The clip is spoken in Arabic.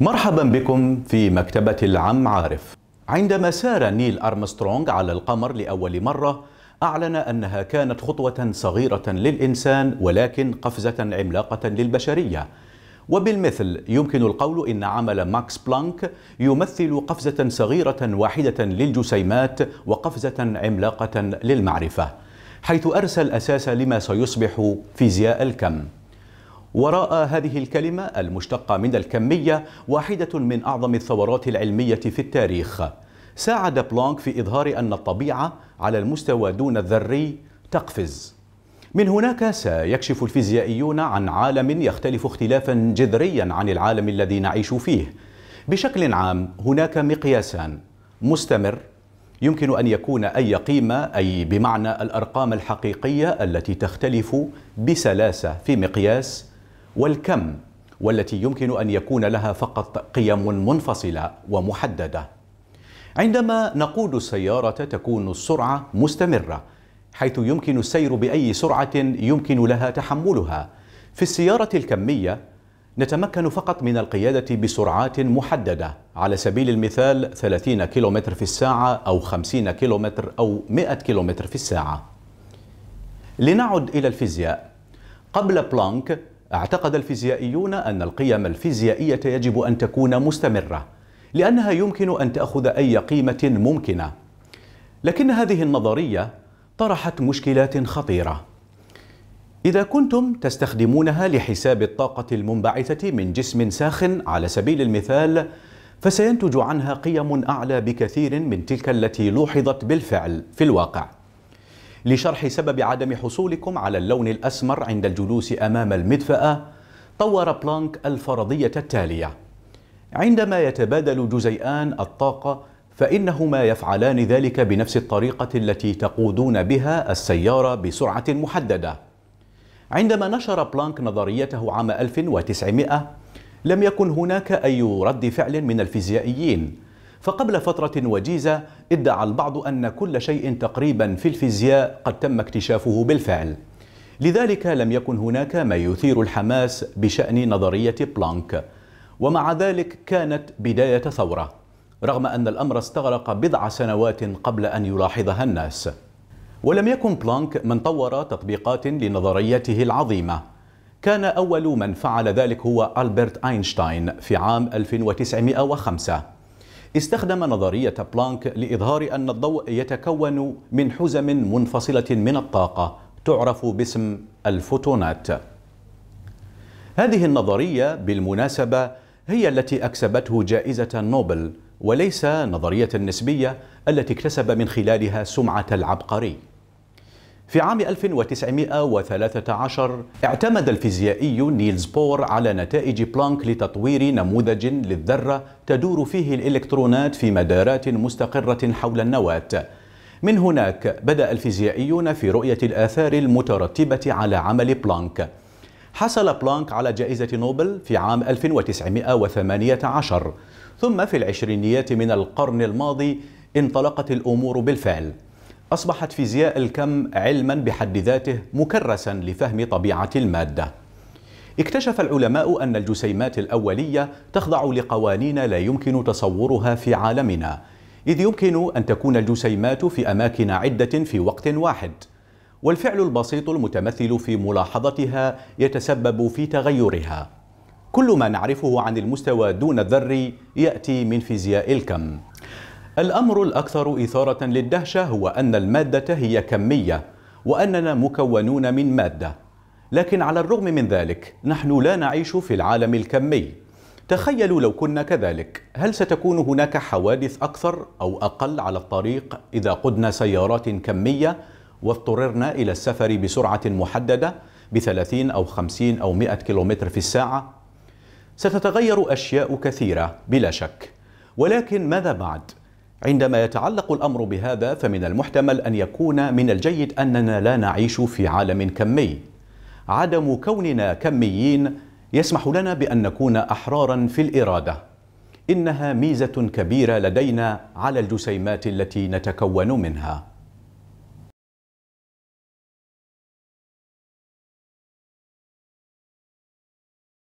مرحبا بكم في مكتبة العم عارف عندما سار نيل أرمسترونغ على القمر لأول مرة أعلن أنها كانت خطوة صغيرة للإنسان ولكن قفزة عملاقة للبشرية وبالمثل يمكن القول إن عمل ماكس بلانك يمثل قفزة صغيرة واحدة للجسيمات وقفزة عملاقة للمعرفة حيث أرسى الأساس لما سيصبح فيزياء الكم وراء هذه الكلمة المشتقة من الكمية واحدة من أعظم الثورات العلمية في التاريخ ساعد بلانك في إظهار أن الطبيعة على المستوى دون الذري تقفز من هناك سيكشف الفيزيائيون عن عالم يختلف اختلافا جذريا عن العالم الذي نعيش فيه بشكل عام هناك مقياسان مستمر يمكن أن يكون أي قيمة أي بمعنى الأرقام الحقيقية التي تختلف بسلاسة في مقياس والكم والتي يمكن أن يكون لها فقط قيم منفصلة ومحددة عندما نقود السيارة تكون السرعة مستمرة حيث يمكن السير بأي سرعة يمكن لها تحملها في السيارة الكمية نتمكن فقط من القيادة بسرعات محددة على سبيل المثال 30 كيلومتر في الساعة أو 50 كيلومتر أو 100 كيلومتر في الساعة لنعد إلى الفيزياء قبل بلانك اعتقد الفيزيائيون أن القيم الفيزيائية يجب أن تكون مستمرة لأنها يمكن أن تأخذ أي قيمة ممكنة لكن هذه النظرية طرحت مشكلات خطيرة إذا كنتم تستخدمونها لحساب الطاقة المنبعثة من جسم ساخن على سبيل المثال فسينتج عنها قيم أعلى بكثير من تلك التي لوحظت بالفعل في الواقع لشرح سبب عدم حصولكم على اللون الأسمر عند الجلوس أمام المدفأة طور بلانك الفرضية التالية عندما يتبادل جزيئان الطاقة فإنهما يفعلان ذلك بنفس الطريقة التي تقودون بها السيارة بسرعة محددة عندما نشر بلانك نظريته عام 1900 لم يكن هناك أي رد فعل من الفيزيائيين فقبل فترة وجيزة ادعى البعض أن كل شيء تقريبا في الفيزياء قد تم اكتشافه بالفعل لذلك لم يكن هناك ما يثير الحماس بشأن نظرية بلانك ومع ذلك كانت بداية ثورة رغم أن الأمر استغرق بضع سنوات قبل أن يلاحظها الناس ولم يكن بلانك من طور تطبيقات لنظريته العظيمة كان أول من فعل ذلك هو ألبرت أينشتاين في عام 1905 استخدم نظرية بلانك لإظهار أن الضوء يتكون من حزم منفصلة من الطاقة تعرف باسم الفوتونات هذه النظرية بالمناسبة هي التي أكسبته جائزة نوبل وليس نظرية النسبية التي اكتسب من خلالها سمعة العبقري في عام 1913 اعتمد الفيزيائي نيلز بور على نتائج بلانك لتطوير نموذج للذرة تدور فيه الإلكترونات في مدارات مستقرة حول النواة من هناك بدأ الفيزيائيون في رؤية الآثار المترتبة على عمل بلانك حصل بلانك على جائزة نوبل في عام 1918 ثم في العشرينيات من القرن الماضي انطلقت الأمور بالفعل أصبحت فيزياء الكم علما بحد ذاته مكرسا لفهم طبيعة المادة اكتشف العلماء أن الجسيمات الأولية تخضع لقوانين لا يمكن تصورها في عالمنا إذ يمكن أن تكون الجسيمات في أماكن عدة في وقت واحد والفعل البسيط المتمثل في ملاحظتها يتسبب في تغيرها كل ما نعرفه عن المستوى دون الذري يأتي من فيزياء الكم الأمر الأكثر إثارة للدهشة هو أن المادة هي كمية وأننا مكونون من مادة لكن على الرغم من ذلك نحن لا نعيش في العالم الكمي تخيلوا لو كنا كذلك هل ستكون هناك حوادث أكثر أو أقل على الطريق إذا قدنا سيارات كمية واضطررنا إلى السفر بسرعة محددة بثلاثين أو خمسين أو مئة كيلومتر في الساعة ستتغير أشياء كثيرة بلا شك ولكن ماذا بعد؟ عندما يتعلق الأمر بهذا فمن المحتمل أن يكون من الجيد أننا لا نعيش في عالم كمي عدم كوننا كميين يسمح لنا بأن نكون أحرارا في الإرادة إنها ميزة كبيرة لدينا على الجسيمات التي نتكون منها